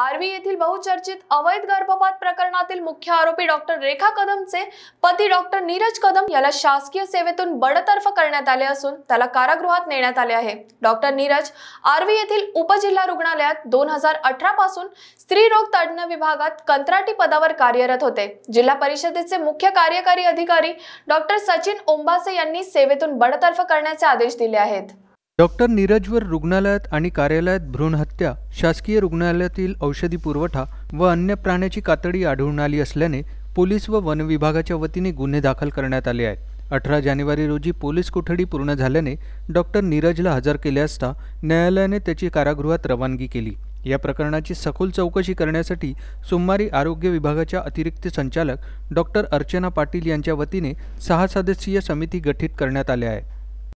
आर्वी येथील बहुचर्चित अवैध गर्भपात प्रकरणातील मुख्य आरोपी डॉक्टर रेखा कदमचे पती डॉक्टर नीरज कदम याला शासकीय सेवेतून बडतर्फ करण्यात आले असून त्याला कारागृहात नेण्यात आले आहे डॉक्टर नीरज आर्वी येथील उपजिल्हा रुग्णालयात दोन हजार अठरा पासून स्त्रीरोग विभागात कंत्राटी पदावर कार्यरत होते जिल्हा परिषदेचे मुख्य कार्यकारी अधिकारी डॉक्टर सचिन ओंबासे यांनी सेवेतून बडतर्फ करण्याचे आदेश दिले आहेत डॉक्टर नीरजवर रुग्णालयात आणि कार्यालयात भ्रूणहत्या शासकीय रुग्णालयातील औषधी पुरवठा व अन्य प्राण्याची कातडी आढळून आली असल्याने पोलीस व वन विभागाच्या वतीने गुन्हे दाखल करण्यात आले आहेत अठरा जानेवारी रोजी पोलीस कोठडी पूर्ण झाल्याने डॉक्टर नीरजला हजर केले असता न्यायालयाने त्याची कारागृहात रवानगी केली या प्रकरणाची सखोल चौकशी करण्यासाठी सोमवारी आरोग्य विभागाच्या अतिरिक्त संचालक डॉक्टर अर्चना पाटील यांच्या वतीने सहा सदस्यीय समिती गठीत करण्यात आल्या आहे